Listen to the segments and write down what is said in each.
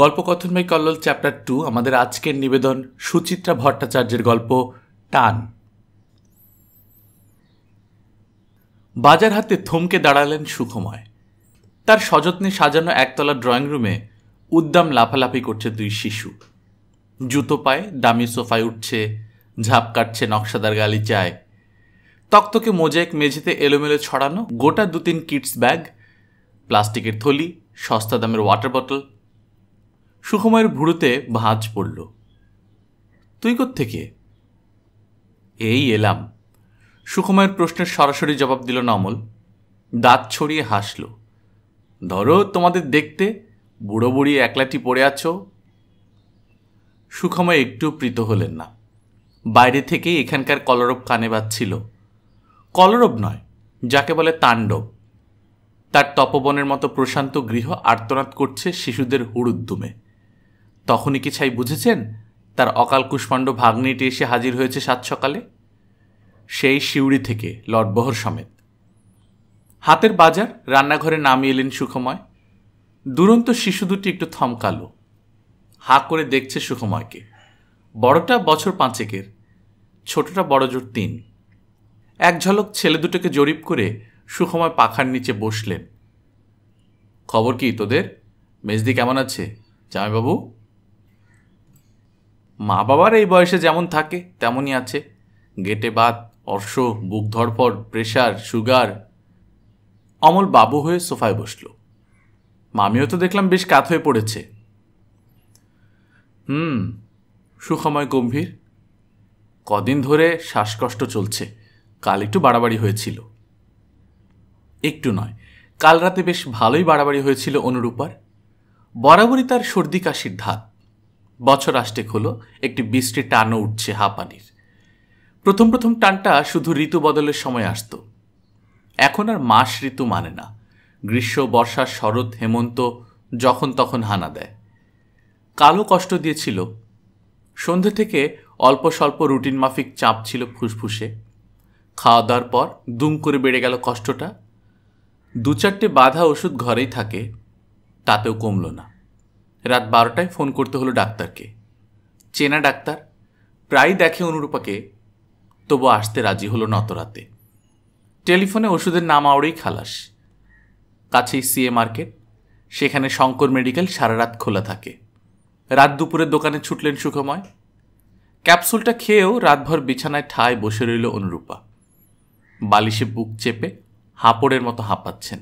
গল্পকথনময় Kallol chapter two আমাদের আজকের নিবেদন সুচিত্রা ভট্টাচার্যের গল্প টান বাজার হাতে থমকে দাঁড়ালেন সুখময় তার সযত্নে সাজানো একতলা ড্রয়িং রুমে উদ্দাম লাফালাফি করছে দুই শিশু জুতো পায়ে দামি সোফায় উঠছে ঝাঁপ কাটছে নকশাদার গালি চায় তক্তকে মোজাইক মেঝেতে এলোমেলো ছড়ানো গোটা দু তিন কিডস ব্যাগ প্লাস্টিকের থলি সস্তা দামের ওয়াটার বটল সুখময়ের ভুড়োতে ভাঁজ পড়ল তুই থেকে এই এলাম সুখময়ের প্রশ্নের সরাসরি জবাব দিল নমল দাঁত ছড়িয়ে হাসল ধরো তোমাদের দেখতে বুড়ো বুড়ি একলাটি পড়ে আছো সুখময় একটু প্রীত হলেন না বাইরে থেকে এখানকার কলরব কানে বাজছিল কলরব নয় যাকে বলে তাণ্ডব তার তপবনের মতো প্রশান্ত গৃহ আর্তনাদ করছে শিশুদের হুড়ুদ্দুমে তখনই কি ছাই বুঝেছেন তার অকাল কুষ্মাণ্ড ভাগ্নেটি এসে হাজির হয়েছে সাত সকালে সেই শিউড়ি থেকে লটবহর সমেত হাতের বাজার রান্নাঘরে নামিয়ে এলেন সুখময় দুরন্ত শিশু দুটি একটু থমকালো হা করে দেখছে সুখময়কে বড়টা বছর পাঁচেকের ছোটটা বড় জোর তিন এক ঝলক ছেলে দুটোকে জরিপ করে সুখময় পাখার নিচে বসলেন খবর কি তোদের মেজদি কেমন আছে জামাইবাবু মা বাবার এই বয়সে যেমন থাকে তেমনই আছে গেটে বাত অর্শ বুক ধরফর প্রেশার সুগার অমল বাবু হয়ে সোফায় বসল মামিও তো দেখলাম বেশ কাত হয়ে পড়েছে হুম সুখময় গম্ভীর কদিন ধরে শ্বাসকষ্ট চলছে কাল একটু বাড়াবাড়ি হয়েছিল একটু নয় কাল রাতে বেশ ভালোই বাড়াবাড়ি হয়েছিল অনুরূপার বরাবরই তার সর্দি কাশির ধাত বছর আষ্টেক হলো একটি বৃষ্টি টানও উঠছে হাঁপানির প্রথম প্রথম টানটা শুধু ঋতু বদলের সময় আসত এখন আর মাস ঋতু মানে না গ্রীষ্ম বর্ষা শরৎ হেমন্ত যখন তখন হানা দেয় কালো কষ্ট দিয়েছিল সন্ধে থেকে অল্প স্বল্প রুটিন মাফিক চাপ ছিল ফুসফুসে খাওয়া দাওয়ার পর দুম করে বেড়ে গেল কষ্টটা দু চারটে বাধা ওষুধ ঘরেই থাকে তাতেও কমল না রাত বারোটায় ফোন করতে হলো ডাক্তারকে চেনা ডাক্তার প্রায় দেখে অনুরূপাকে তবু আসতে রাজি হলো নতরাতে টেলিফোনে ওষুধের নাম আওড়েই খালাস কাছেই সিএ মার্কেট সেখানে শঙ্কর মেডিকেল সারা রাত খোলা থাকে রাত দুপুরে দোকানে ছুটলেন সুখময় ক্যাপসুলটা খেয়েও রাতভর বিছানায় ঠায় বসে রইল অনুরূপা বালিশে বুক চেপে হাঁপড়ের মতো হাঁপাচ্ছেন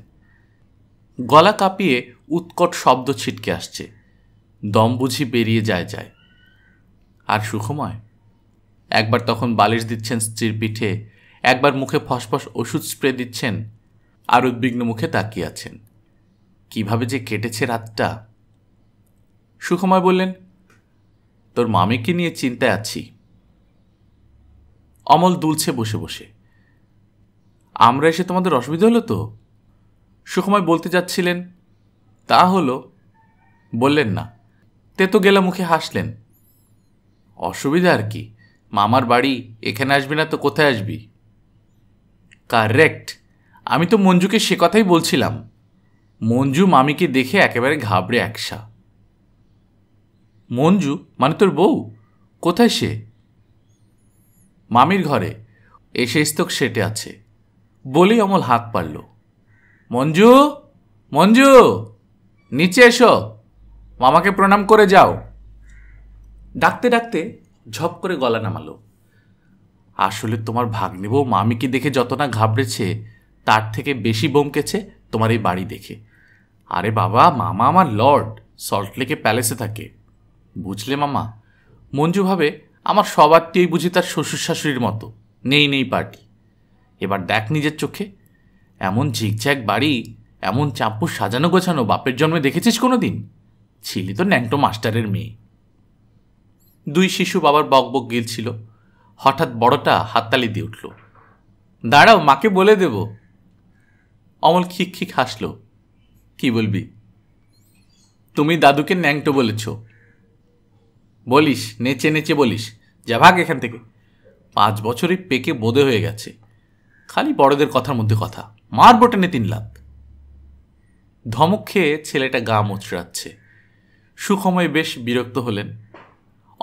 গলা কাঁপিয়ে উৎকট শব্দ ছিটকে আসছে দম বুঝি পেরিয়ে যায় যায় আর সুখময় একবার তখন বালিশ দিচ্ছেন স্ত্রীর পিঠে একবার মুখে ফসফস ওষুধ স্প্রে দিচ্ছেন আর উদ্বিগ্ন মুখে তাকিয়ে আছেন কিভাবে যে কেটেছে রাতটা সুখময় বললেন তোর মামিকে নিয়ে চিন্তায় আছি অমল দুলছে বসে বসে আমরা এসে তোমাদের অসুবিধা হলো তো সুখময় বলতে যাচ্ছিলেন তা হলো বললেন না তেতো গেলা মুখে হাসলেন অসুবিধা আর কি মামার বাড়ি এখানে আসবি না তো কোথায় আসবি কারেক্ট আমি তো মঞ্জুকে সে কথাই বলছিলাম মঞ্জু মামিকে দেখে একেবারে ঘাবড়ে একসা মঞ্জু মানে তোর বউ কোথায় সে মামির ঘরে এসে স্তক সেটে আছে বলেই অমল হাত পারল মঞ্জু মঞ্জু নিচে এসো মামাকে প্রণাম করে যাও ডাকতে ডাকতে ঝপ করে গলা নামালো আসলে তোমার ভাগ্নি বউ মামিকে দেখে যত না ঘাবড়েছে তার থেকে বেশি বমকেছে তোমার এই বাড়ি দেখে আরে বাবা মামা আমার লর্ড সল্টলেকে প্যালেসে থাকে বুঝলে মামা মঞ্জু ভাবে আমার সবারটিই বুঝি তার শ্বশুর শাশুড়ির মতো নেই নেই পার্টি এবার দেখ নিজের চোখে এমন ঝিকঝ্যাক বাড়ি এমন চাম্পু সাজানো গোছানো বাপের জন্মে দেখেছিস কোনো দিন ছিলি তো ন্যাংটো মাস্টারের মেয়ে দুই শিশু বাবার বকবক গিলছিল হঠাৎ বড়টা হাততালি দিয়ে উঠল দাঁড়াও মাকে বলে দেব অমল খিক খিক হাসল কি বলবি তুমি দাদুকে ন্যাংটো বলেছ বলিস নেচে নেচে বলিস যা ভাগ এখান থেকে পাঁচ বছরই পেকে বোধে হয়ে গেছে খালি বড়দের কথার মধ্যে কথা মার বোটানে তিন লাত ধমক খেয়ে ছেলেটা গা মোচড়াচ্ছে সুখময় বেশ বিরক্ত হলেন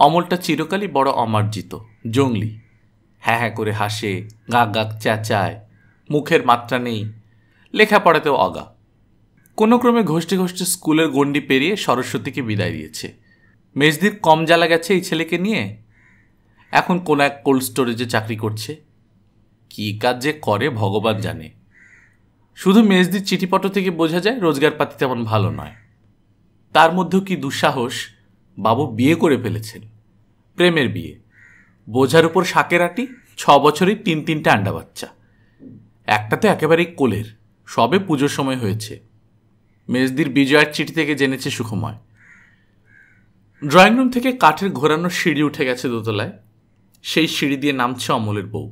অমলটা চিরকালই বড় অমার্জিত জঙ্গলি হ্যাঁ হ্যাঁ করে হাসে গা গাক চেঁচায় মুখের মাত্রা নেই লেখাপড়াতেও অগা কোনো ক্রমে ঘষ্টে ঘষ্টে স্কুলের গণ্ডি পেরিয়ে সরস্বতীকে বিদায় দিয়েছে মেজদির কম জ্বালা গেছে এই ছেলেকে নিয়ে এখন কোনো এক কোল্ড স্টোরেজে চাকরি করছে কী কাজ যে করে ভগবান জানে শুধু মেজদির চিঠিপত্র থেকে বোঝা যায় রোজগারপাতি তেমন ভালো নয় তার মধ্যেও কি দুঃসাহস বাবু বিয়ে করে ফেলেছেন প্রেমের বিয়ে বোঝার উপর শাকের আটি ছ বছরই তিন তিনটা আন্ডা বাচ্চা একটাতে একেবারেই কোলের সবে পুজোর সময় হয়েছে মেজদির বিজয়ের চিঠি থেকে জেনেছে সুখময় ড্রয়িং রুম থেকে কাঠের ঘোরানোর সিঁড়ি উঠে গেছে দোতলায় সেই সিঁড়ি দিয়ে নামছে অমলের বউ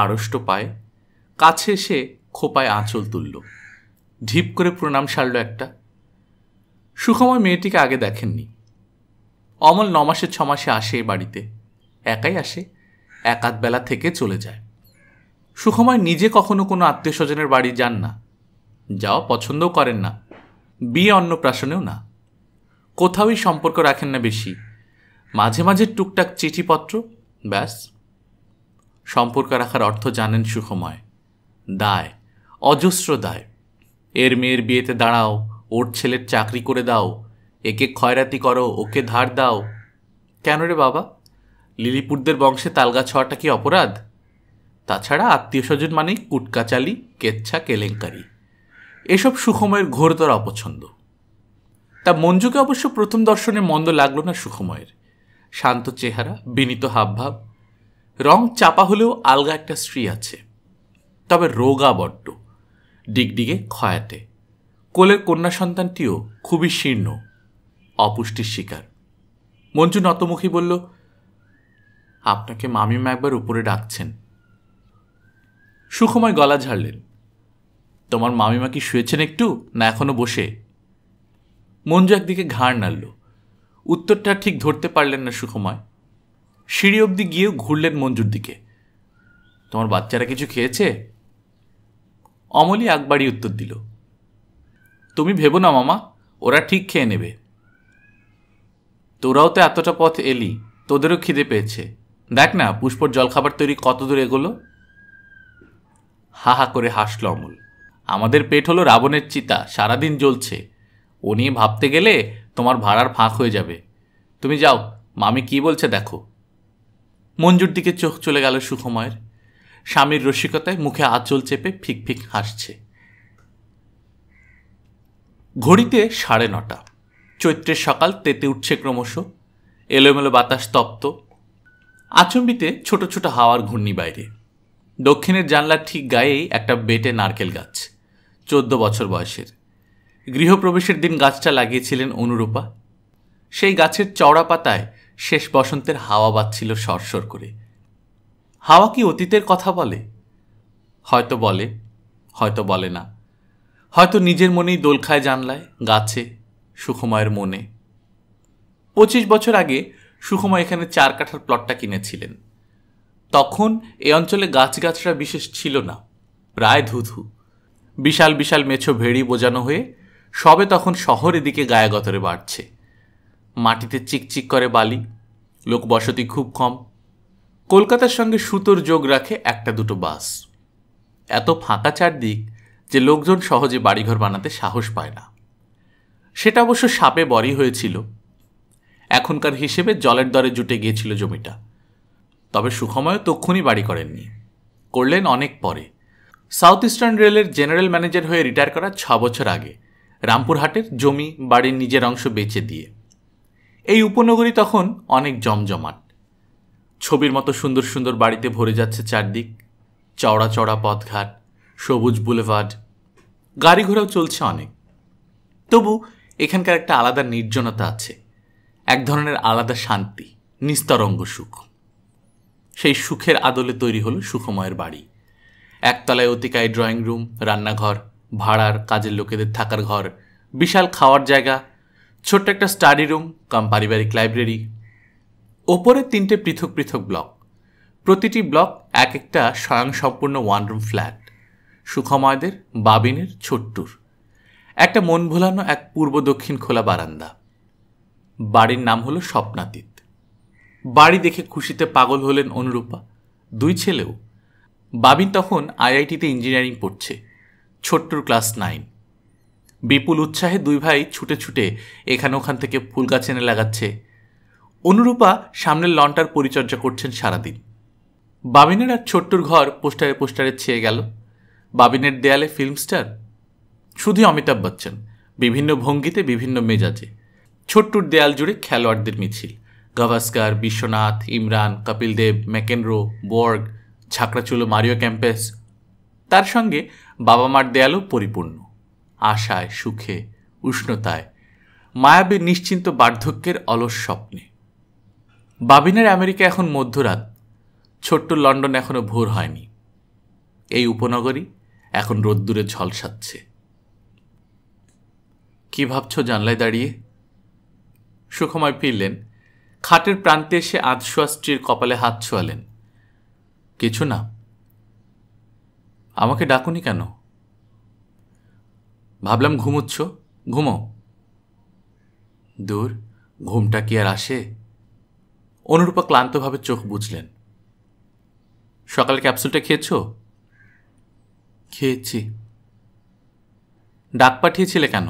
আড়ষ্ট পায়ে কাছে এসে খোপায় আঁচল তুলল ঢিপ করে প্রণাম সারল একটা সুখময় মেয়েটিকে আগে দেখেননি অমল ন ছ ছমাসে আসে এই বাড়িতে একাই আসে একাত বেলা থেকে চলে যায় সুখময় নিজে কখনো কোনো আত্মীয় স্বজনের বাড়ি যান না যাওয়া পছন্দও করেন না বিয়ে অন্নপ্রাশনেও না কোথাওই সম্পর্ক রাখেন না বেশি মাঝে মাঝে টুকটাক চিঠিপত্র ব্যাস সম্পর্ক রাখার অর্থ জানেন সুখময় দায় অজস্র দায় এর মেয়ের বিয়েতে দাঁড়াও ওর ছেলের চাকরি করে দাও একে খয়রাতি করো ওকে ধার দাও কেন রে বাবা লিলিপুরদের বংশে তালগা ছোঁয়াটা কি অপরাধ তাছাড়া আত্মীয় স্বজন মানেই কুটকাচালি কেচ্ছা কেলেঙ্কারি এসব সুখময়ের ঘোরতর অপছন্দ তা মঞ্জুকে অবশ্য প্রথম দর্শনে মন্দ লাগলো না সুখময়ের শান্ত চেহারা বিনীত হাবভাব রং চাপা হলেও আলগা একটা স্ত্রী আছে তবে রোগা বড্ড ডিগডিগে খয়াতে কোলের কন্যা সন্তানটিও খুবই শীর্ণ অপুষ্টির শিকার মঞ্জু নতমুখী বলল আপনাকে মামিমা একবার উপরে ডাকছেন সুখময় গলা ঝাড়লেন তোমার মামিমা কি শুয়েছেন একটু না এখনো বসে মঞ্জু একদিকে ঘাড় নাড়ল উত্তরটা ঠিক ধরতে পারলেন না সুখময় সিঁড়ি অবধি গিয়েও ঘুরলেন মঞ্জুর দিকে তোমার বাচ্চারা কিছু খেয়েছে অমলি একবারই উত্তর দিল তুমি ভেবো না মামা ওরা ঠিক খেয়ে নেবে তোরাও তো এতটা পথ এলি তোদেরও খিদে পেয়েছে দেখ না পুষ্পর জলখাবার তৈরি কত দূর এগোলো হা হা করে হাসল অমল আমাদের পেট হলো রাবণের চিতা সারাদিন জ্বলছে ও নিয়ে ভাবতে গেলে তোমার ভাড়ার ফাঁক হয়ে যাবে তুমি যাও মামি কি বলছে দেখো মঞ্জুর দিকে চোখ চলে গেল সুখময়ের স্বামীর রসিকতায় মুখে আঁচল চেপে ফিক ফিক হাসছে ঘড়িতে সাড়ে নটা চৈত্রের সকাল তেতে উঠছে ক্রমশ এলোমেলো বাতাস তপ্ত আচম্বিতে ছোট ছোট হাওয়ার ঘূর্ণি বাইরে দক্ষিণের জানলার ঠিক গায়েই একটা বেটে নারকেল গাছ চোদ্দ বছর বয়সের গৃহপ্রবেশের দিন গাছটা লাগিয়েছিলেন অনুরূপা সেই গাছের চওড়া পাতায় শেষ বসন্তের হাওয়া বাজছিল সরসর করে হাওয়া কি অতীতের কথা বলে হয়তো বলে হয়তো বলে না হয়তো নিজের মনেই দোল খায় জানলায় গাছে সুখময়ের মনে পঁচিশ বছর আগে সুখময় এখানে চার কাঠার প্লটটা কিনেছিলেন তখন এ অঞ্চলে গাছগাছরা বিশেষ ছিল না প্রায় ধুধু বিশাল বিশাল মেছো ভেড়ি বোঝানো হয়ে সবে তখন শহরের দিকে গায়াগতরে বাড়ছে মাটিতে চিকচিক করে বালি লোকবসতি খুব কম কলকাতার সঙ্গে সুতোর যোগ রাখে একটা দুটো বাস এত ফাঁকা চারদিক যে লোকজন সহজে বাড়িঘর বানাতে সাহস পায় না সেটা অবশ্য সাপে বরই হয়েছিল এখনকার হিসেবে জলের দরে জুটে গিয়েছিল জমিটা তবে সুখময় তক্ষুনি বাড়ি করেননি করলেন অনেক পরে সাউথ ইস্টার্ন রেলের জেনারেল ম্যানেজার হয়ে রিটায়ার করার ছ বছর আগে রামপুরহাটের জমি বাড়ির নিজের অংশ বেচে দিয়ে এই উপনগরী তখন অনেক জমজমাট ছবির মতো সুন্দর সুন্দর বাড়িতে ভরে যাচ্ছে চারদিক চওড়া চড়া পথঘাট সবুজ বুলেভার্ড গাড়ি ঘোড়াও চলছে অনেক তবু এখানকার একটা আলাদা নির্জনতা আছে এক ধরনের আলাদা শান্তি নিস্তরঙ্গ সুখ সেই সুখের আদলে তৈরি হলো সুখময়ের বাড়ি একতলায় অতিকায় ড্রয়িং রুম রান্নাঘর ভাড়ার কাজের লোকেদের থাকার ঘর বিশাল খাওয়ার জায়গা ছোট্ট একটা স্টাডি রুম কাম পারিবারিক লাইব্রেরি ওপরে তিনটে পৃথক পৃথক ব্লক প্রতিটি ব্লক এক একটা স্বয়ংসম্পূর্ণ ওয়ান রুম ফ্ল্যাট সুখময়দের বাবিনের ছোট্টুর একটা মন ভোলানো এক পূর্ব দক্ষিণ খোলা বারান্দা বাড়ির নাম হলো স্বপ্নাতীত বাড়ি দেখে খুশিতে পাগল হলেন অনুরূপা দুই ছেলেও বাবিন তখন আইআইটিতে ইঞ্জিনিয়ারিং পড়ছে ছোট্টুর ক্লাস নাইন বিপুল উৎসাহে দুই ভাই ছুটে ছুটে এখানে ওখান থেকে ফুল গাছ এনে লাগাচ্ছে অনুরূপা সামনের লনটার পরিচর্যা করছেন সারাদিন বাবিনের আর ছোট্টুর ঘর পোস্টারে পোস্টারে ছেয়ে গেল বাবিনের দেয়ালে ফিল্ম স্টার শুধু অমিতাভ বচ্চন বিভিন্ন ভঙ্গিতে বিভিন্ন মেজাজে ছোট্টুর দেয়াল জুড়ে খেলোয়াড়দের মিছিল গাভাস্কার বিশ্বনাথ ইমরান কপিল দেব ম্যাকেনরো বর্গ ঝাঁকড়াচুলো মারিও ক্যাম্পাস তার সঙ্গে বাবা মার দেয়ালও পরিপূর্ণ আশায় সুখে উষ্ণতায় মায়াবে নিশ্চিন্ত বার্ধক্যের অলস স্বপ্নে বাবিনের আমেরিকা এখন মধ্যরাত ছোট্ট লন্ডন এখনও ভোর হয়নি এই উপনগরী এখন রোদ্দুরে ঝলসাচ্ছে কি ভাবছ জানলায় দাঁড়িয়ে সুখময় ফিরলেন খাটের প্রান্তে এসে আধশোয়া স্ত্রীর কপালে হাত ছোঁয়ালেন কিছু না আমাকে ডাকুনি কেন ভাবলাম ঘুমুচ্ছ ঘুমো দূর ঘুমটা কি আর আসে অনুরূপা ক্লান্তভাবে চোখ বুঝলেন সকালে ক্যাপসুলটা খেয়েছো খেয়েছি ডাক পাঠিয়েছিলে কেন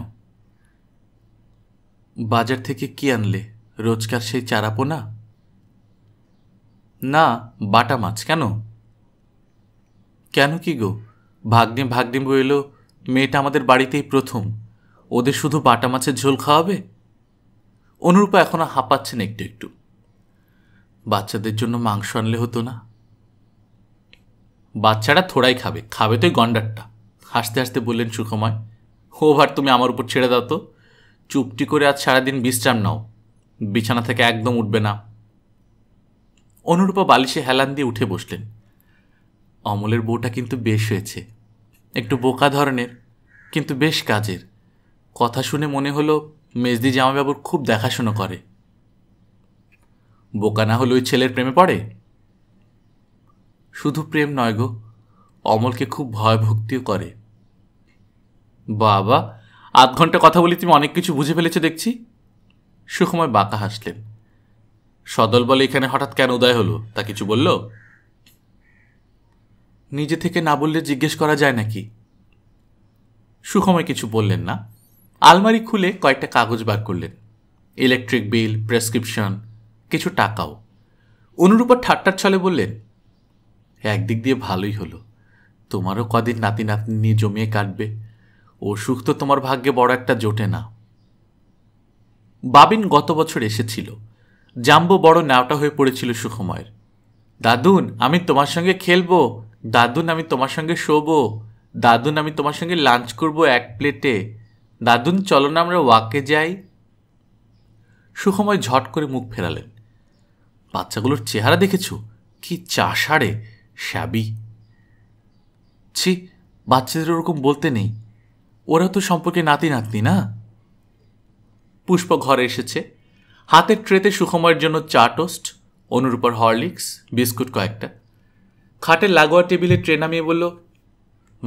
বাজার থেকে কি আনলে রোজকার সেই চারাপোনা না বাটা মাছ কেন কেন কি গো ভাগ্নে ভাগ্নে বইল মেয়েটা আমাদের বাড়িতেই প্রথম ওদের শুধু বাটা মাছের ঝোল খাওয়াবে অনুরূপা এখনও হাঁপাচ্ছেন একটু একটু বাচ্চাদের জন্য মাংস আনলে হতো না বাচ্চারা থোড়াই খাবে খাবে তো গন্ডারটা হাসতে হাসতে বললেন সুখময় ও ভার তুমি আমার উপর ছেড়ে দাও তো চুপটি করে আজ সারাদিন বিশ্রাম নাও বিছানা থেকে একদম উঠবে না অনুরূপা বালিশে হেলান দিয়ে উঠে বসলেন অমলের বউটা কিন্তু বেশ হয়েছে একটু বোকা ধরনের কিন্তু বেশ কাজের কথা শুনে মনে হলো মেজদি জামাবাবুর খুব দেখাশুনো করে বোকা না হলে ওই ছেলের প্রেমে পড়ে শুধু প্রেম নয় গো অমলকে খুব ভয় ভক্তিও করে বাবা আধ ঘন্টা কথা বলি তুমি অনেক কিছু বুঝে ফেলেছো দেখছি সুখময় বাঁকা হাসলেন সদল বলে এখানে হঠাৎ কেন উদয় হলো তা কিছু বলল নিজে থেকে না বললে জিজ্ঞেস করা যায় নাকি সুখময় কিছু বললেন না আলমারি খুলে কয়েকটা কাগজ বার করলেন ইলেকট্রিক বিল প্রেসক্রিপশন কিছু টাকাও অনুরূপ ঠাট্টার ছলে বললেন একদিক দিয়ে ভালোই হলো তোমারও কদিন নাতি নাতনি নিয়ে জমিয়ে কাটবে অসুখ তো তোমার ভাগ্যে বড় একটা জোটে না বাবিন গত বছর এসেছিল জাম্বো বড় নাওটা হয়ে পড়েছিল সুখময়ের দাদুন আমি তোমার সঙ্গে খেলবো দাদুন আমি তোমার সঙ্গে শোবো দাদুন আমি তোমার সঙ্গে লাঞ্চ করব এক প্লেটে দাদুন চলো না আমরা ওয়াকে যাই সুখময় ঝট করে মুখ ফেরালেন বাচ্চাগুলোর চেহারা দেখেছ কি চাষারে শ্যাবি ছি বাচ্চাদের ওরকম বলতে নেই ওরা তো সম্পর্কে নাতি নাতনি না পুষ্প ঘরে এসেছে হাতের ট্রেতে সুখময়ের জন্য চা টোস্ট অনুরূপার হরলিক্স বিস্কুট কয়েকটা খাটের লাগোয়া টেবিলে ট্রে নামিয়ে বলল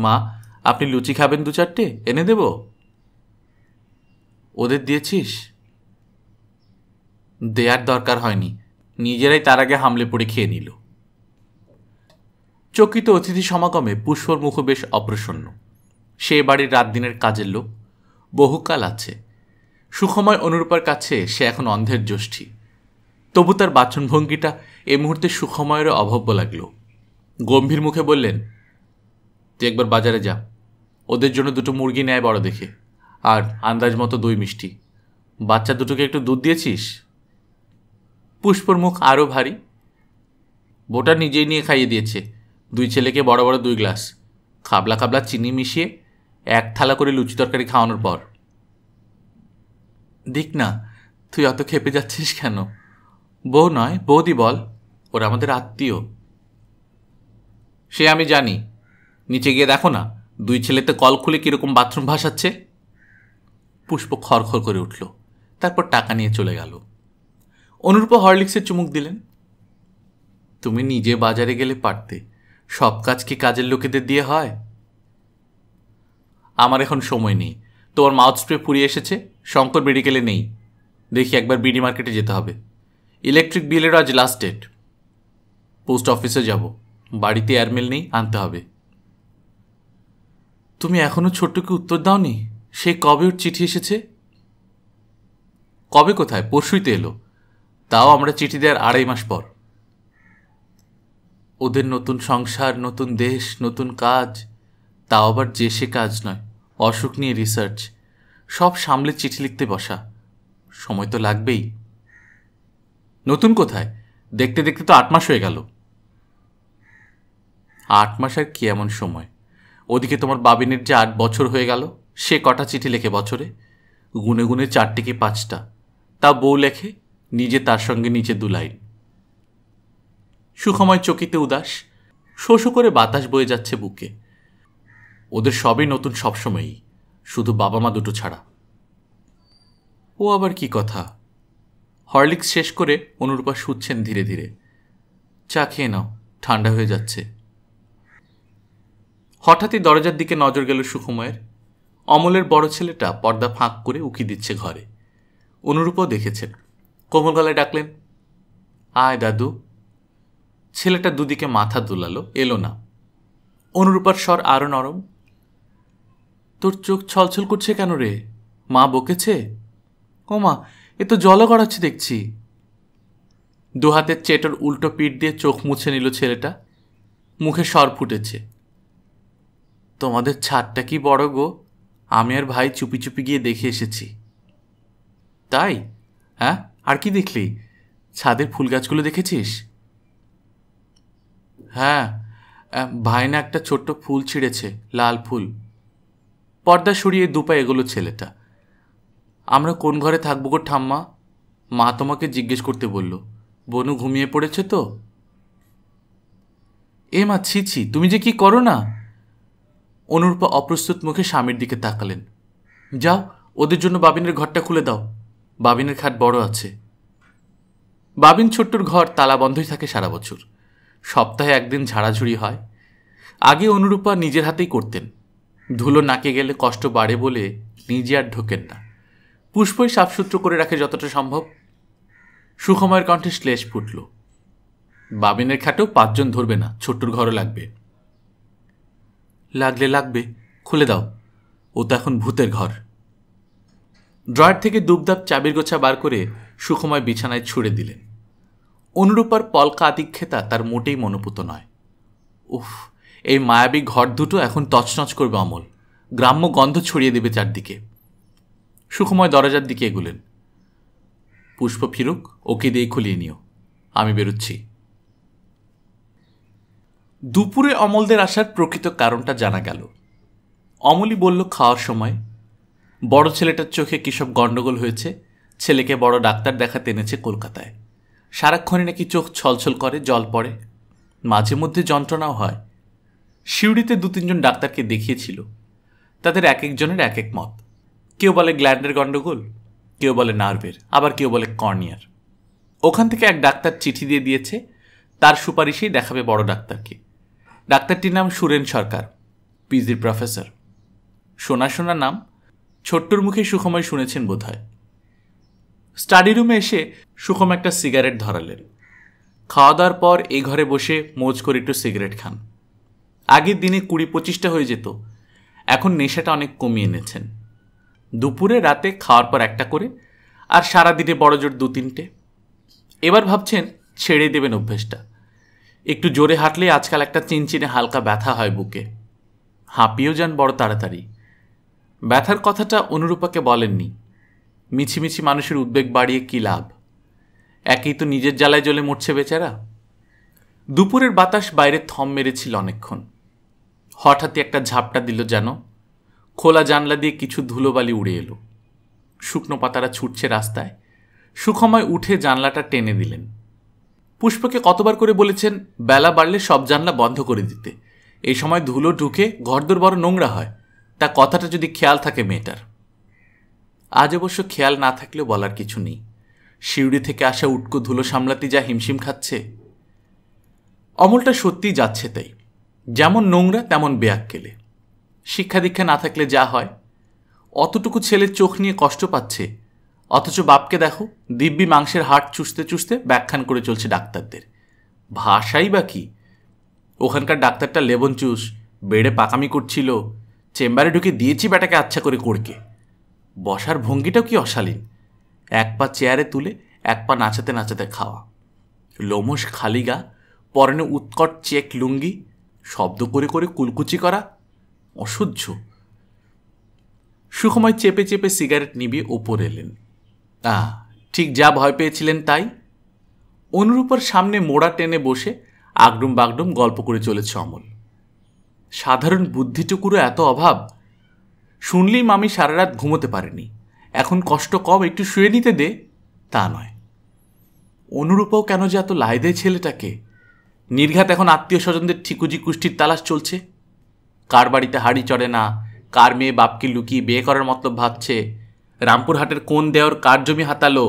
মা আপনি লুচি খাবেন দু চারটে এনে দেব ওদের দিয়েছিস দেয়ার দরকার হয়নি নিজেরাই তার আগে হামলে পড়ে খেয়ে নিল চকিত অতিথি সমাগমে পুষ্পর মুখ বেশ অপ্রসন্ন সে বাড়ির রাত দিনের কাজের লোক বহুকাল আছে সুখময় অনুরূপার কাছে সে এখন অন্ধের জ্যোষ্ঠী তবু তার বাচনভঙ্গিটা এ মুহূর্তে সুখময়েরও অভব্য লাগল গম্ভীর মুখে বললেন তুই একবার বাজারে যা ওদের জন্য দুটো মুরগি নেয় বড় দেখে আর আন্দাজ মতো দই মিষ্টি বাচ্চা দুটোকে একটু দুধ দিয়েছিস পুষ্পর মুখ আরও ভারী বোটা নিজেই নিয়ে খাইয়ে দিয়েছে দুই ছেলেকে বড় বড় দুই গ্লাস খাবলা খাবলা চিনি মিশিয়ে এক থালা করে লুচি তরকারি খাওয়ানোর পর দিক না তুই অত খেপে যাচ্ছিস কেন বউ নয় বৌদি বল ওরা আমাদের আত্মীয় সে আমি জানি নিচে গিয়ে দেখো না দুই ছেলেতে কল খুলে কীরকম বাথরুম ভাসাচ্ছে পুষ্প খড়খড় করে উঠল তারপর টাকা নিয়ে চলে গেল অনুরূপা হরলিক্সের চুমুক দিলেন তুমি নিজে বাজারে গেলে পারতে সব কাজ কি কাজের লোকেদের দিয়ে হয় আমার এখন সময় নেই তোমার মাউথ স্প্রে পুড়িয়ে এসেছে শঙ্কর মেডিকেলে নেই দেখি একবার বিডি মার্কেটে যেতে হবে ইলেকট্রিক বিলের আজ লাস্ট ডেট পোস্ট অফিসে যাব বাড়িতে এয়ারমেল নেই আনতে হবে তুমি এখনও ছোট্টকে উত্তর দাওনি সে কবে ওর চিঠি এসেছে কবে কোথায় পরশুই তো এলো তাও আমরা চিঠি দেওয়ার আড়াই মাস পর ওদের নতুন সংসার নতুন দেশ নতুন কাজ তা আবার যে সে কাজ নয় অসুখ নিয়ে রিসার্চ সব সামলে চিঠি লিখতে বসা সময় তো লাগবেই নতুন কোথায় দেখতে দেখতে তো আট মাস হয়ে গেল আট মাস আর কি এমন সময় ওদিকে তোমার বাবিনের যে আট বছর হয়ে গেল সে কটা চিঠি লেখে বছরে গুনে গুনে চারটে কি পাঁচটা তা বউ লেখে নিজে তার সঙ্গে নিচে দু লাইন সুখময় চকিতে উদাস শোষো করে বাতাস বয়ে যাচ্ছে বুকে ওদের সবই নতুন সবসময়ই শুধু বাবা মা দুটো ছাড়া ও আবার কি কথা হরলিক্স শেষ করে অনুরূপা শুচ্ছেন ধীরে ধীরে চা খেয়ে নাও ঠান্ডা হয়ে যাচ্ছে হঠাৎই দরজার দিকে নজর গেল সুখময়ের অমলের বড় ছেলেটা পর্দা ফাঁক করে উকি দিচ্ছে ঘরে অনুরূপও দেখেছেন কোমল গলায় ডাকলেন আয় দাদু ছেলেটা দুদিকে মাথা দুলালো এলো না অনুরূপার স্বর আরও নরম তোর চোখ ছলছল করছে কেন রে মা বকেছে ও মা এ তো জলও গড়াচ্ছে দেখছি দুহাতের চেটোর উল্টো পিঠ দিয়ে চোখ মুছে নিল ছেলেটা মুখে স্বর ফুটেছে তোমাদের ছাদটা কি বড় গো আমি আর ভাই চুপি চুপি গিয়ে দেখে এসেছি তাই হ্যাঁ আর কি দেখলি ছাদের ফুল গাছগুলো দেখেছিস হ্যাঁ ভাইনা একটা ছোট্ট ফুল ছিঁড়েছে লাল ফুল পর্দা সরিয়ে দুপা এগুলো ছেলেটা আমরা কোন ঘরে থাকবো গো ঠাম্মা মা তোমাকে জিজ্ঞেস করতে বলল বনু ঘুমিয়ে পড়েছে তো এ মা ছি ছি তুমি যে কি করো না অনুরূপা অপ্রস্তুত মুখে স্বামীর দিকে তাকালেন যাও ওদের জন্য বাবিনের ঘরটা খুলে দাও বাবিনের খাট বড় আছে বাবিন ছোট্টর ঘর তালাবন্ধই থাকে সারা বছর সপ্তাহে একদিন ঝাড়াঝুড়ি হয় আগে অনুরূপা নিজের হাতেই করতেন ধুলো নাকে গেলে কষ্ট বাড়ে বলে নিজে আর ঢোকেন না পুষ্পই সাফসূত্র করে রাখে যতটা সম্ভব সুখময়ের কণ্ঠে শ্লেষ ফুটল বাবিনের খাটেও পাঁচজন ধরবে না ছোট্টর ঘরও লাগবে লাগলে লাগবে খুলে দাও ও তো এখন ভূতের ঘর ড্রয়ার থেকে দুবদাপ চাবির গোছা বার করে সুখময় বিছানায় ছুড়ে দিলেন অনুরূপার পলকা আদিক্ষেতা তার মোটেই মনোপুত নয় উফ এই মায়াবী ঘর দুটো এখন তছনছ করবে অমল গ্রাম্য গন্ধ ছড়িয়ে দেবে চারদিকে সুখময় দরজার দিকে এগুলেন পুষ্প ফিরুক ওকে দিয়ে খুলিয়ে নিও আমি বেরোচ্ছি দুপুরে অমলদের আসার প্রকৃত কারণটা জানা গেল অমলই বলল খাওয়ার সময় বড় ছেলেটার চোখে কিসব গণ্ডগোল হয়েছে ছেলেকে বড় ডাক্তার দেখাতে এনেছে কলকাতায় সারাক্ষণই নাকি চোখ ছলছল করে জল পড়ে মাঝে মধ্যে যন্ত্রণাও হয় সিউড়িতে দু তিনজন ডাক্তারকে দেখিয়েছিল তাদের এক একজনের এক এক মত কেউ বলে গ্ল্যান্ডের গণ্ডগোল কেউ বলে নার্ভের আবার কেউ বলে কর্নিয়ার ওখান থেকে এক ডাক্তার চিঠি দিয়ে দিয়েছে তার সুপারিশেই দেখাবে বড় ডাক্তারকে ডাক্তারটির নাম সুরেন সরকার পিজির প্রফেসর শোনা শোনা নাম ছোট্টর মুখে সুখময় শুনেছেন বোধ হয় স্টাডি রুমে এসে সুখম একটা সিগারেট ধরালেন খাওয়া দাওয়ার পর এই ঘরে বসে মোজ করে একটু সিগারেট খান আগের দিনে কুড়ি পঁচিশটা হয়ে যেত এখন নেশাটা অনেক কমিয়ে এনেছেন দুপুরে রাতে খাওয়ার পর একটা করে আর সারা দিনে বড় জোর দু তিনটে এবার ভাবছেন ছেড়ে দেবেন অভ্যেসটা একটু জোরে হাঁটলে আজকাল একটা চিনচিনে হালকা ব্যথা হয় বুকে হাঁপিয়েও যান বড় তাড়াতাড়ি ব্যথার কথাটা অনুরূপাকে বলেননি মিছিমিছি মানুষের উদ্বেগ বাড়িয়ে কী লাভ একেই তো নিজের জ্বালায় জ্বলে মরছে বেচারা দুপুরের বাতাস বাইরে থম মেরেছিল অনেকক্ষণ হঠাৎই একটা ঝাপটা দিল যেন খোলা জানলা দিয়ে কিছু ধুলোবালি উড়ে এলো শুকনো পাতারা ছুটছে রাস্তায় সুখময় উঠে জানলাটা টেনে দিলেন পুষ্পকে কতবার করে বলেছেন বেলা বাড়লে সব জানলা বন্ধ করে দিতে এই সময় ধুলো ঢুকে ঘরদোর বড় নোংরা হয় তা কথাটা যদি খেয়াল থাকে মেয়েটার আজ অবশ্য খেয়াল না থাকলেও বলার কিছু নেই সিউড়ি থেকে আসা উটকো ধুলো সামলাতে যা হিমশিম খাচ্ছে অমলটা সত্যিই যাচ্ছে তাই যেমন নোংরা তেমন বেয়াক্কেলে শিক্ষা দীক্ষা না থাকলে যা হয় অতটুকু ছেলের চোখ নিয়ে কষ্ট পাচ্ছে অথচ বাপকে দেখো দিব্যি মাংসের হাট চুষতে চুষতে ব্যাখ্যান করে চলছে ডাক্তারদের ভাষাই বা কি ওখানকার ডাক্তারটা লেবন চুষ বেড়ে পাকামি করছিল চেম্বারে ঢুকে দিয়েছি ব্যাটাকে আচ্ছা করে করকে বসার ভঙ্গিটাও কি অশালীন এক পা চেয়ারে তুলে এক পা নাচাতে নাচাতে খাওয়া লোমস খালি গা পরনে উৎকট চেক লুঙ্গি শব্দ করে করে কুলকুচি করা অসহ্য সুখময় চেপে চেপে সিগারেট নিবিয়ে ওপর এলেন আ ঠিক যা ভয় পেয়েছিলেন তাই অনুরূপার সামনে মোড়া টেনে বসে আগডুম বাগডুম গল্প করে চলেছে অমল সাধারণ বুদ্ধিটুকুরও এত অভাব শুনলেই মামি সারা রাত ঘুমোতে পারেনি এখন কষ্ট কম একটু শুয়ে নিতে দে তা নয় অনুরূপও কেন যে এত লাই দেয় ছেলেটাকে নির্ঘাত এখন আত্মীয় স্বজনদের ঠিকুজি কুষ্টির তালাশ চলছে কার বাড়িতে হাড়ি চড়ে না কার মেয়ে বাপকে লুকিয়ে বিয়ে করার মতো ভাবছে রামপুরহাটের কোন দেওয়ার কার জমি হাতালো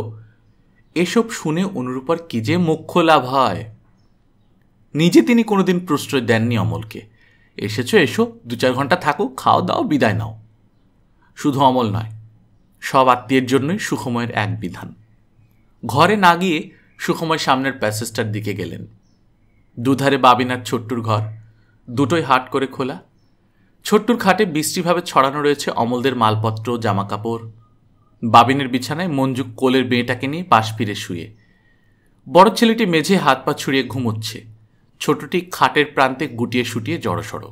এসব শুনে অনুরূপর কী যে মোক্ষ লাভ হয় নিজে তিনি কোনোদিন প্রশ্রয় দেননি অমলকে এসেছো এসো দু চার ঘন্টা থাকো খাও দাও বিদায় নাও শুধু অমল নয় সব আত্মীয়ের জন্যই সুখময়ের এক বিধান ঘরে না গিয়ে সুখময় সামনের প্যাসেজটার দিকে গেলেন দুধারে বাবিনার ছোট্টুর ঘর দুটোই হাট করে খোলা ছোট্টুর খাটে বিশ্রীভাবে ছড়ানো রয়েছে অমলদের মালপত্র জামাকাপড় বাবিনের বিছানায় মঞ্জু কোলের বেঁটাকে নিয়ে পাশ ফিরে শুয়ে বড় ছেলেটি মেঝে হাত পা ছুঁড়িয়ে ঘুমোচ্ছে ছোটটি খাটের প্রান্তে গুটিয়ে শুটিয়ে জড়সড়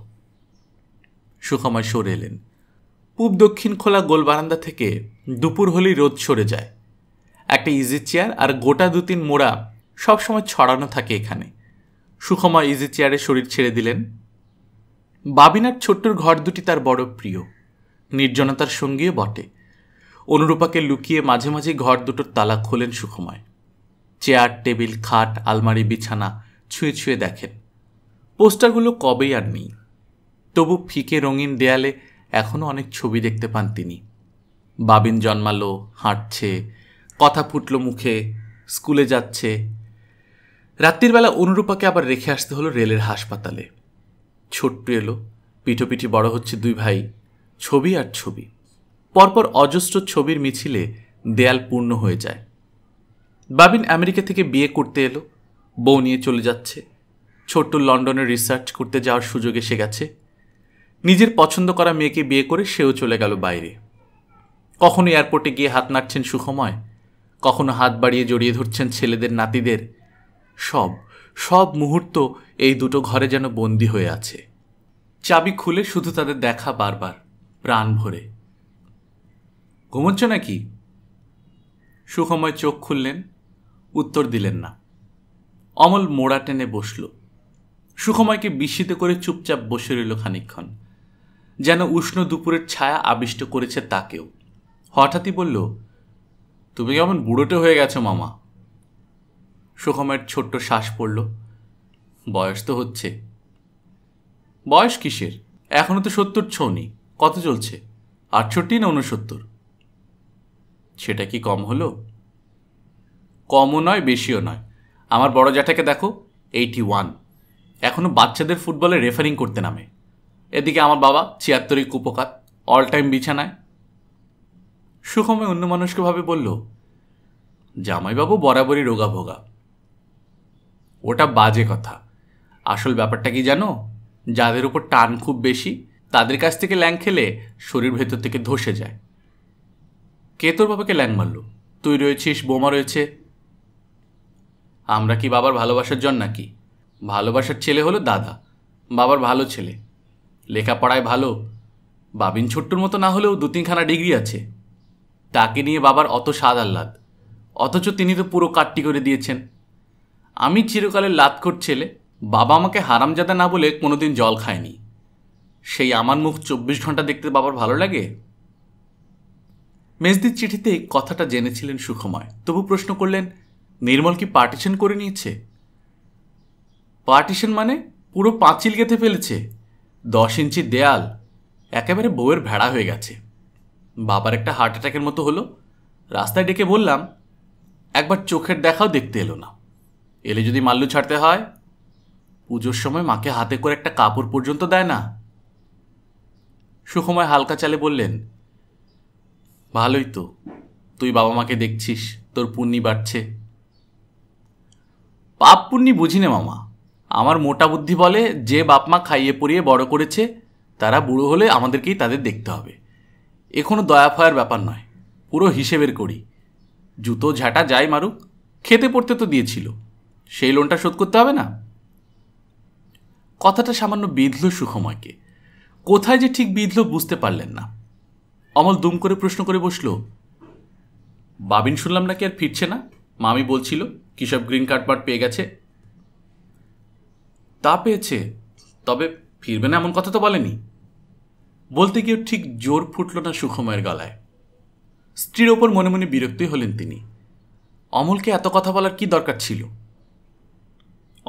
সুখময় সরে এলেন পূব দক্ষিণ খোলা গোল বারান্দা থেকে দুপুর হলেই রোদ সরে যায় একটা ইজি চেয়ার আর গোটা দু তিন মোড়া সবসময় ছড়ানো থাকে এখানে সুখময় ইজি চেয়ারে শরীর ছেড়ে দিলেন বাবিনার ছোট্টর ঘর দুটি তার বড় প্রিয় নির্জনতার সঙ্গীও বটে অনুরূপাকে লুকিয়ে মাঝে মাঝে ঘর দুটোর তালা খোলেন সুখময় চেয়ার টেবিল খাট আলমারি বিছানা ছুঁয়ে ছুঁয়ে দেখেন পোস্টারগুলো কবেই আর নেই তবু ফিকে রঙিন দেয়ালে এখনও অনেক ছবি দেখতে পান তিনি বাবিন জন্মালো হাঁটছে কথা ফুটল মুখে স্কুলে যাচ্ছে রাত্রির বেলা অনুরূপাকে আবার রেখে আসতে হলো রেলের হাসপাতালে ছোট্ট এলো পিঠোপিঠি বড় হচ্ছে দুই ভাই ছবি আর ছবি পরপর অজস্র ছবির মিছিলে দেয়াল পূর্ণ হয়ে যায় বাবিন আমেরিকা থেকে বিয়ে করতে এলো বউ নিয়ে চলে যাচ্ছে ছোট্ট লন্ডনে রিসার্চ করতে যাওয়ার সুযোগ এসে গেছে নিজের পছন্দ করা মেয়েকে বিয়ে করে সেও চলে গেল বাইরে কখনো এয়ারপোর্টে গিয়ে হাত নাড়ছেন সুখময় কখনো হাত বাড়িয়ে জড়িয়ে ধরছেন ছেলেদের নাতিদের সব সব মুহূর্ত এই দুটো ঘরে যেন বন্দি হয়ে আছে চাবি খুলে শুধু তাদের দেখা বারবার প্রাণ ভরে ঘুমোচ্ছ নাকি সুখময় চোখ খুললেন উত্তর দিলেন না অমল মোড়া টেনে বসল সুখময়কে বিস্মিত করে চুপচাপ বসে রইল খানিক্ষণ যেন উষ্ণ দুপুরের ছায়া আবিষ্ট করেছে তাকেও হঠাৎই বলল তুমি কেমন বুড়োটে হয়ে গেছো মামা সুখমের ছোট্ট শ্বাস পড়ল বয়স তো হচ্ছে বয়স কিসের এখনও তো সত্তর ছৌনি কত চলছে আটষট্টি না উনসত্তর সেটা কি কম হলো কমও নয় বেশিও নয় আমার বড় জ্যাঠাকে দেখো এইটি ওয়ান এখনও বাচ্চাদের ফুটবলে রেফারিং করতে নামে এদিকে আমার বাবা ছিয়াত্তরই কুপোকাত অল টাইম বিছানায় সুখময় অন্য মানুষকেভাবে বলল জামাইবাবু বরাবরই রোগা ভোগা ওটা বাজে কথা আসল ব্যাপারটা কি জানো যাদের উপর টান খুব বেশি তাদের কাছ থেকে ল্যাং খেলে শরীর ভেতর থেকে ধসে যায় কে তোর বাবাকে ল্যাং মারল তুই রয়েছিস বোমা রয়েছে আমরা কি বাবার ভালোবাসার জন নাকি ভালোবাসার ছেলে হলো দাদা বাবার ভালো ছেলে লেখাপড়ায় ভালো বাবিন ছোট্টুর মতো না হলেও দু তিনখানা ডিগ্রি আছে তাকে নিয়ে বাবার অত স্বাদ আহ্লাদ অথচ তিনি তো পুরো কাটটি করে দিয়েছেন আমি চিরকালের লাতখোর ছেলে বাবা আমাকে হারামজাদা না বলে কোনোদিন জল খায়নি সেই আমার মুখ চব্বিশ ঘন্টা দেখতে বাবার ভালো লাগে মেজদির চিঠিতে কথাটা জেনেছিলেন সুখময় তবু প্রশ্ন করলেন নির্মল কি পার্টিশন করে নিয়েছে পার্টিশন মানে পুরো পাঁচিল গেঁথে ফেলেছে দশ ইঞ্চি দেয়াল একেবারে বউয়ের ভেড়া হয়ে গেছে বাবার একটা হার্ট অ্যাটাকের মতো হলো রাস্তায় ডেকে বললাম একবার চোখের দেখাও দেখতে এলো না এলে যদি মাল্লু ছাড়তে হয় পুজোর সময় মাকে হাতে করে একটা কাপড় পর্যন্ত দেয় না সুখময় হালকা চালে বললেন ভালোই তো তুই বাবা মাকে দেখছিস তোর পুণ্যি বাড়ছে পাপ পুণ্যি বুঝিনে মামা আমার মোটা বুদ্ধি বলে যে বাপ মা খাইয়ে পরিয়ে বড় করেছে তারা বুড়ো হলে আমাদেরকেই তাদের দেখতে হবে এ কোনো দয়াফয়ার ব্যাপার নয় পুরো হিসেবের করি জুতো ঝাঁটা যাই মারুক খেতে পড়তে তো দিয়েছিল সেই লোনটা শোধ করতে হবে না কথাটা সামান্য বিঁধল সুখময়কে কোথায় যে ঠিক বিঁধল বুঝতে পারলেন না অমল দুম করে প্রশ্ন করে বসল বাবিন শুনলাম নাকি আর ফিরছে না মামি বলছিল কিসব গ্রিন কার্ড পার্ট পেয়ে গেছে তা পেয়েছে তবে ফিরবে না এমন কথা তো বলেনি বলতে গিয়ে ঠিক জোর ফুটল না সুখময়ের গলায় স্ত্রীর ওপর মনে মনে বিরক্তই হলেন তিনি অমলকে এত কথা বলার কি দরকার ছিল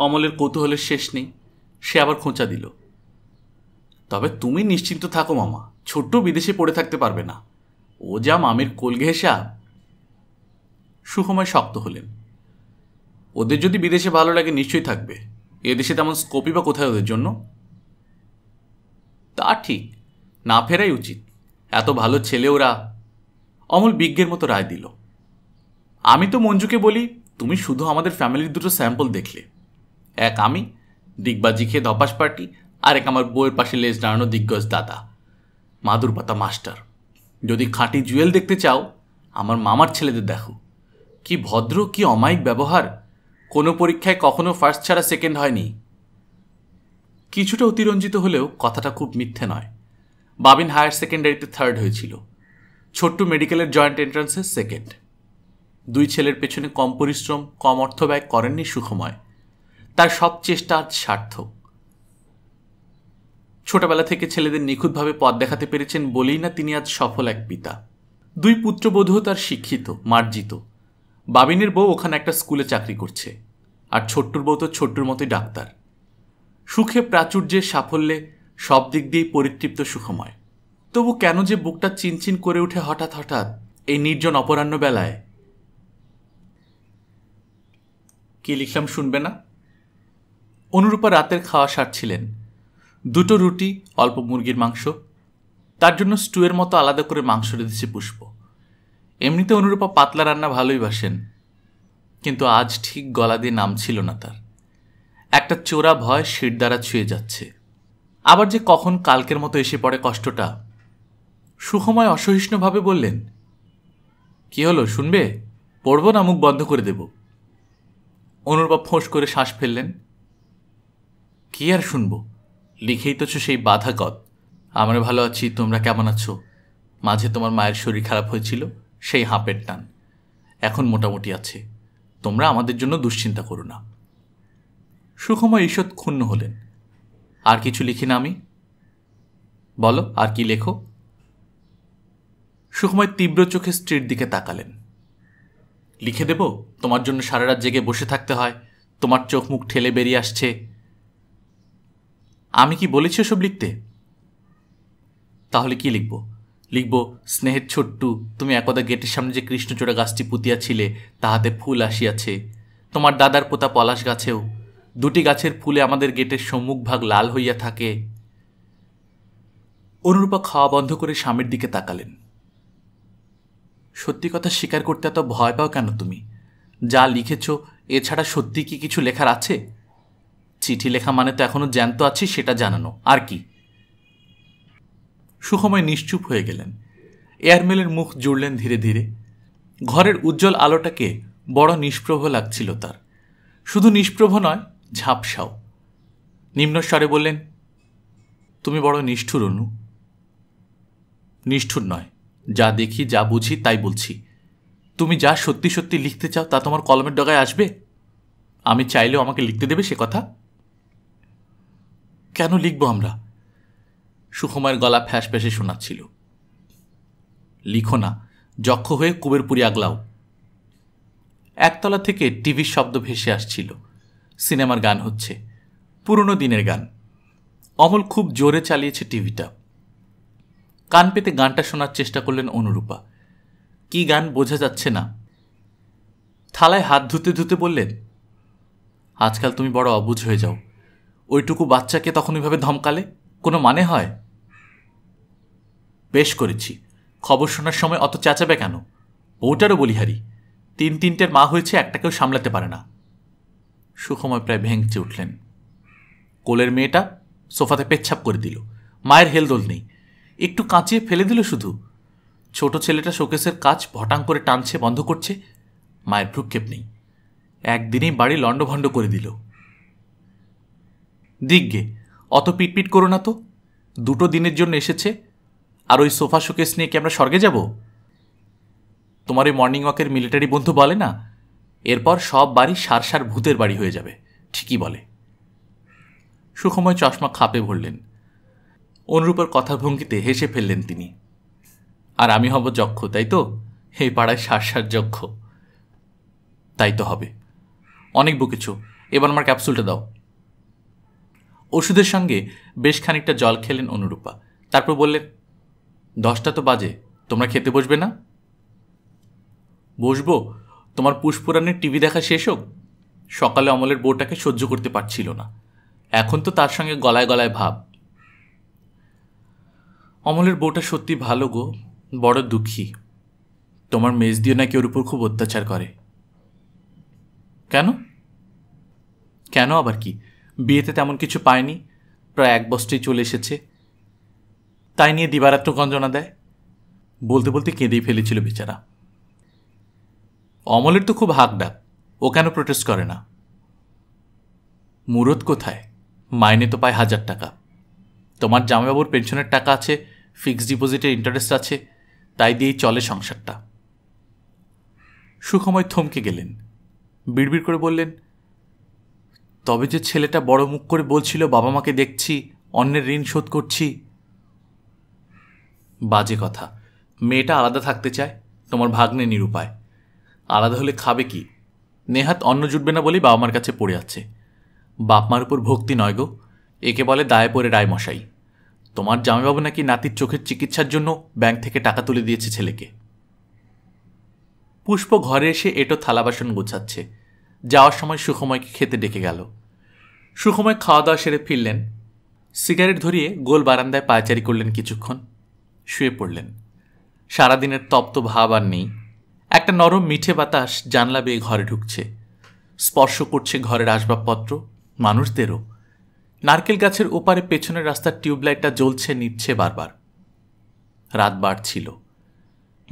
অমলের কৌতূহলের শেষ নেই সে আবার খোঁচা দিল তবে তুমি নিশ্চিন্ত থাকো মামা ছোট্ট বিদেশে পড়ে থাকতে পারবে না ও যা মামের কোল ঘেঁষা সুখময় শক্ত হলেন ওদের যদি বিদেশে ভালো লাগে নিশ্চয়ই থাকবে এদেশে তেমন স্কোপই বা কোথায় ওদের জন্য তা ঠিক না ফেরাই উচিত এত ভালো ছেলে ওরা অমল বিজ্ঞের মতো রায় দিল আমি তো মঞ্জুকে বলি তুমি শুধু আমাদের ফ্যামিলির দুটো স্যাম্পল দেখলে এক আমি দিগবাজি খেয়ে ধপাস পার্টি আর এক আমার বইয়ের পাশে লেজ দাঁড়ানো দিগ্গজ দাদা মাদুর পাতা মাস্টার যদি খাঁটি জুয়েল দেখতে চাও আমার মামার ছেলেদের দেখো কি ভদ্র কি অমায়িক ব্যবহার কোনো পরীক্ষায় কখনো ফার্স্ট ছাড়া সেকেন্ড হয়নি কিছুটা অতিরঞ্জিত হলেও কথাটা খুব মিথ্যে নয় বাবিন হায়ার সেকেন্ডারিতে থার্ড হয়েছিল ছোট্ট মেডিকেলের জয়েন্ট এন্ট্রান্সে সেকেন্ড দুই ছেলের পেছনে কম পরিশ্রম কম অর্থ ব্যয় করেননি সুখময় তার সব চেষ্টা আজ সার্থক ছোটবেলা থেকে ছেলেদের নিখুঁতভাবে পথ দেখাতে পেরেছেন বলেই না তিনি আজ সফল এক পিতা দুই পুত্রবধূ তার শিক্ষিত মার্জিত বাবিনের বউ ওখানে একটা স্কুলে চাকরি করছে আর ছোট্টুর বউ তো ছোট্টুর মতোই ডাক্তার সুখে প্রাচুর্যের সাফল্যে সব দিক দিয়েই পরিতৃপ্ত সুখময় তবু কেন যে বুকটা চিনচিন করে উঠে হঠাৎ হঠাৎ এই নির্জন অপরাহ্ন বেলায় কি লিখলাম শুনবে না অনুরূপা রাতের খাওয়া সারছিলেন দুটো রুটি অল্প মুরগির মাংস তার জন্য স্টুয়ের মতো আলাদা করে মাংস রেঁধেছে পুষ্প এমনিতে অনুরূপা পাতলা রান্না ভালোই বাসেন কিন্তু আজ ঠিক গলা দিয়ে নামছিল না তার একটা চোরা ভয় শির দ্বারা ছুঁয়ে যাচ্ছে আবার যে কখন কালকের মতো এসে পড়ে কষ্টটা সুখময় অসহিষ্ণুভাবে বললেন কি হলো শুনবে পড়ব না মুখ বন্ধ করে দেব অনুরূপা ফোঁস করে শ্বাস ফেললেন কি আর শুনব লিখেই তোছো সেই বাধা কত আমরা ভালো আছি তোমরা কেমন আছো মাঝে তোমার মায়ের শরীর খারাপ হয়েছিল সেই হাঁপের টান এখন মোটামুটি আছে তোমরা আমাদের জন্য দুশ্চিন্তা করো না সুখময় ঈষৎ ক্ষুণ্ণ হলেন আর কিছু লিখি না আমি বলো আর কি লেখো সুখময় তীব্র চোখে স্ত্রীর দিকে তাকালেন লিখে দেব তোমার জন্য সারা রাত জেগে বসে থাকতে হয় তোমার চোখ মুখ ঠেলে বেরিয়ে আসছে আমি কি বলেছি ওসব লিখতে তাহলে কি লিখবো লিখব স্নেহের ছোট্টু তুমি একদা গেটের সামনে যে কৃষ্ণচূড়া গাছটি পুঁতিয়াছিলে তাহাতে ফুল আসিয়াছে তোমার দাদার পোতা পলাশ গাছেও দুটি গাছের ফুলে আমাদের গেটের সম্মুখ ভাগ লাল হইয়া থাকে অনুরূপা খাওয়া বন্ধ করে স্বামীর দিকে তাকালেন সত্যি কথা স্বীকার করতে এত ভয় পাও কেন তুমি যা লিখেছ এছাড়া সত্যি কি কিছু লেখার আছে চিঠি লেখা মানে তো এখনও জ্যান্ত আছি সেটা জানানো আর কি সুখময় নিশ্চুপ হয়ে গেলেন এয়ারমেলের মুখ জুড়লেন ধীরে ধীরে ঘরের উজ্জ্বল আলোটাকে বড় নিষ্প্রভ লাগছিল তার শুধু নিষ্প্রভ নয় ঝাপসাও নিম্নস্বরে বললেন তুমি বড় নিষ্ঠুর অনু নিষ্ঠুর নয় যা দেখি যা বুঝি তাই বলছি তুমি যা সত্যি সত্যি লিখতে চাও তা তোমার কলমের ডগায় আসবে আমি চাইলেও আমাকে লিখতে দেবে সে কথা কেন লিখব আমরা সুখময়ের গলা ফ্যাঁস ফ্যাসে শোনাচ্ছিল লিখো না যক্ষ হয়ে কুবেরপুরি আগলাও একতলা থেকে টিভির শব্দ ভেসে আসছিল সিনেমার গান হচ্ছে পুরনো দিনের গান অমল খুব জোরে চালিয়েছে টিভিটা কান পেতে গানটা শোনার চেষ্টা করলেন অনুরূপা কি গান বোঝা যাচ্ছে না থালায় হাত ধুতে ধুতে বললেন আজকাল তুমি বড় অবুঝ হয়ে যাও ওইটুকু বাচ্চাকে তখন ওইভাবে ধমকালে কোনো মানে হয় বেশ করেছি খবর শোনার সময় অত চাচাবে কেন বউটারও বলিহারি তিন তিনটের মা হয়েছে একটাকেও সামলাতে পারে না সুখময় প্রায় ভেঙচে উঠলেন কোলের মেয়েটা সোফাতে পেচ্ছাপ করে দিল মায়ের হেলদোল নেই একটু কাঁচিয়ে ফেলে দিল শুধু ছোট ছেলেটা শোকেসের কাজ ভটাং করে টানছে বন্ধ করছে মায়ের ভ্রুক্ষেপ নেই একদিনেই বাড়ি লণ্ডভণ্ড করে দিল দিগ্গে অত পিটপিট করো না তো দুটো দিনের জন্য এসেছে আর ওই সোফা শোকেস নিয়ে কি আমরা স্বর্গে যাব তোমার ওই মর্নিং ওয়াকের মিলিটারি বন্ধু বলে না এরপর সব বাড়ি সার সার ভূতের বাড়ি হয়ে যাবে ঠিকই বলে সুখময় চশমা খাপে ভরলেন অনুরূপের কথাভঙ্গিতে হেসে ফেললেন তিনি আর আমি হব যক্ষ তাই তো এই পাড়ায় সার সার যক্ষ তাই তো হবে অনেক বুকেছ এবার আমার ক্যাপসুলটা দাও ওষুধের সঙ্গে বেশ খানিকটা জল খেলেন অনুরূপা তারপর বললেন দশটা তো বাজে তোমরা খেতে বসবে না বসবো তোমার পুষ্পুরাণের টিভি দেখা শেষ হোক সকালে অমলের বউটাকে সহ্য করতে পারছিল না এখন তো তার সঙ্গে গলায় গলায় ভাব অমলের বউটা সত্যি ভালো গো বড় দুঃখী তোমার মেজ দিয়ে নাকি ওর উপর খুব অত্যাচার করে কেন কেন আবার কি বিয়েতে তেমন কিছু পায়নি প্রায় এক বস্তায় চলে এসেছে তাই নিয়ে দিবারাত্র গঞ্জনা দেয় বলতে বলতে কেঁদেই ফেলেছিল বেচারা অমলের তো খুব হাক ডাক ও কেন প্রোটেস্ট করে না মুরত কোথায় মাইনে তো পায় হাজার টাকা তোমার জামাইবাবুর পেনশনের টাকা আছে ফিক্সড ডিপোজিটের ইন্টারেস্ট আছে তাই দিয়েই চলে সংসারটা সুখময় থমকে গেলেন বিড়বিড় করে বললেন তবে যে ছেলেটা বড় মুখ করে বলছিল বাবা মাকে দেখছি অন্যের ঋণ শোধ করছি বাজে কথা মেয়েটা আলাদা থাকতে চায় তোমার ভাগ্নে নিরুপায় আলাদা হলে খাবে কি নেহাত অন্ন জুটবে না বলেই বাবা মার কাছে পড়ে আছে বাপ মার উপর ভক্তি নয় গো একে বলে দায়ে পড়ে রায় মশাই তোমার জামাইবাবু নাকি নাতির চোখের চিকিৎসার জন্য ব্যাংক থেকে টাকা তুলে দিয়েছে ছেলেকে পুষ্প ঘরে এসে এটো থালা বাসন গোছাচ্ছে যাওয়ার সময় সুখময়কে খেতে ডেকে গেল সুখময় খাওয়া দাওয়া সেরে ফিরলেন সিগারেট ধরিয়ে গোল বারান্দায় পায়চারি করলেন কিছুক্ষণ শুয়ে পড়লেন সারাদিনের তপ্ত ভাব আর নেই একটা নরম মিঠে বাতাস জানলা বেয়ে ঘরে ঢুকছে স্পর্শ করছে ঘরের আসবাবপত্র মানুষদেরও নারকেল গাছের ওপারে পেছনের রাস্তার টিউবলাইটটা জ্বলছে নিচ্ছে বারবার রাত বাড়ছিল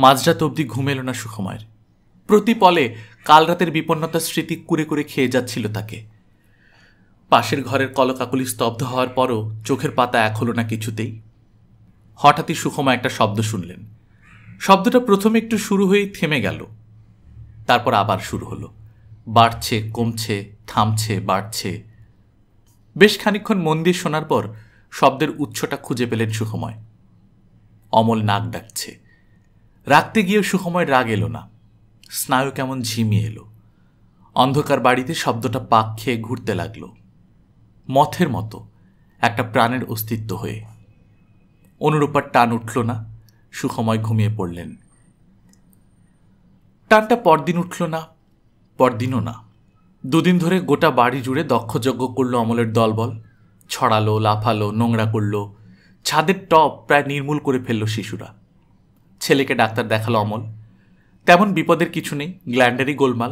মাঝরাত অবধি ঘুমেল না সুখময়ের প্রতি পলে কাল রাতের বিপন্নতার স্মৃতি কুরে করে খেয়ে যাচ্ছিল তাকে পাশের ঘরের কলকাকলি স্তব্ধ হওয়ার পরও চোখের পাতা এক হলো না কিছুতেই হঠাৎই সুখমা একটা শব্দ শুনলেন শব্দটা প্রথমে একটু শুরু হয়েই থেমে গেল তারপর আবার শুরু হলো বাড়ছে কমছে থামছে বাড়ছে বেশ খানিক্ষণ মন দিয়ে শোনার পর শব্দের উৎসটা খুঁজে পেলেন সুখময় অমল নাক ডাকছে রাখতে গিয়েও সুখময় রাগ এলো না স্নায়ু কেমন ঝিমিয়ে এলো অন্ধকার বাড়িতে শব্দটা পাক খেয়ে ঘুরতে লাগলো মথের মতো একটা প্রাণের অস্তিত্ব হয়ে অনুরূপার টান উঠল না সুখময় ঘুমিয়ে পড়লেন টানটা পরদিন উঠল না পরদিনও না দুদিন ধরে গোটা বাড়ি জুড়ে দক্ষযজ্ঞ করল অমলের দলবল ছড়ালো লাফালো নোংরা করলো ছাদের টপ প্রায় নির্মূল করে ফেললো শিশুরা ছেলেকে ডাক্তার দেখালো অমল তেমন বিপদের কিছু নেই গ্ল্যান্ডারি গোলমাল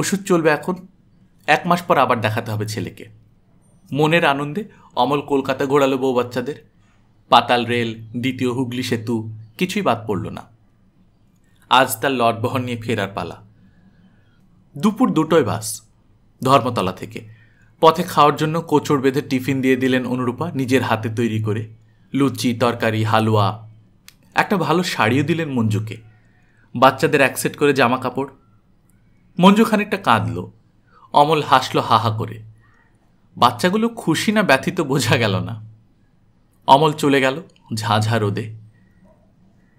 ওষুধ চলবে এখন এক মাস পর আবার দেখাতে হবে ছেলেকে মনের আনন্দে অমল কলকাতা ঘোরালো বউ বাচ্চাদের পাতাল রেল দ্বিতীয় হুগলি সেতু কিছুই বাদ পড়ল না আজ তার লটবহন নিয়ে ফেরার পালা দুপুর দুটোয় বাস ধর্মতলা থেকে পথে খাওয়ার জন্য কোচর বেঁধে টিফিন দিয়ে দিলেন অনুরূপা নিজের হাতে তৈরি করে লুচি তরকারি হালুয়া একটা ভালো শাড়িও দিলেন মঞ্জুকে বাচ্চাদের অ্যাকসেপ্ট করে জামা কাপড় মঞ্জু খানিকটা কাঁদল অমল হাসলো হাহা করে বাচ্চাগুলো খুশি না ব্যথিত বোঝা গেল না অমল চলে গেল ঝাঝা রোদে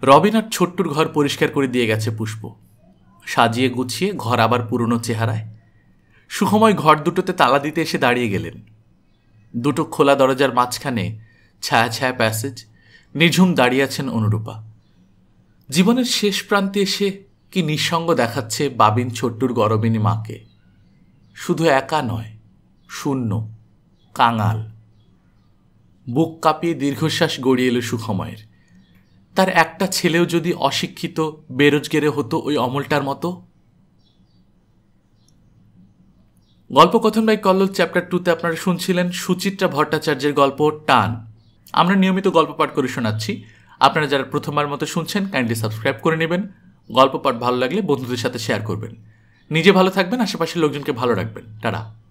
রবিন আর ছোট্টুর ঘর পরিষ্কার করে দিয়ে গেছে পুষ্প সাজিয়ে গুছিয়ে ঘর আবার পুরনো চেহারায় সুখময় ঘর দুটোতে তালা দিতে এসে দাঁড়িয়ে গেলেন দুটো খোলা দরজার মাঝখানে ছায়া ছায়া প্যাসেজ নিঝুম দাঁড়িয়ে আছেন অনুরূপা জীবনের শেষ প্রান্তে এসে কি নিঃসঙ্গ দেখাচ্ছে বাবিন ছোট্টুর গরবিনী মাকে শুধু একা নয় শূন্য কাঙাল বুক কাঁপিয়ে দীর্ঘশ্বাস গড়িয়ে এলো সুখময়ের তার একটা ছেলেও যদি অশিক্ষিত বেরোজগেরে হতো ওই অমলটার মতো গল্পকথন বাই কল্লোল চ্যাপ্টার টুতে আপনারা শুনছিলেন সুচিত্রা ভট্টাচার্যের গল্প টান আমরা নিয়মিত গল্প পাঠ করে শোনাচ্ছি আপনারা যারা প্রথমবার মতো শুনছেন কাইন্ডলি সাবস্ক্রাইব করে নেবেন গল্প পাঠ ভালো লাগলে বন্ধুদের সাথে শেয়ার করবেন নিজে ভালো থাকবেন আশেপাশের লোকজনকে ভালো রাখবেন টাটা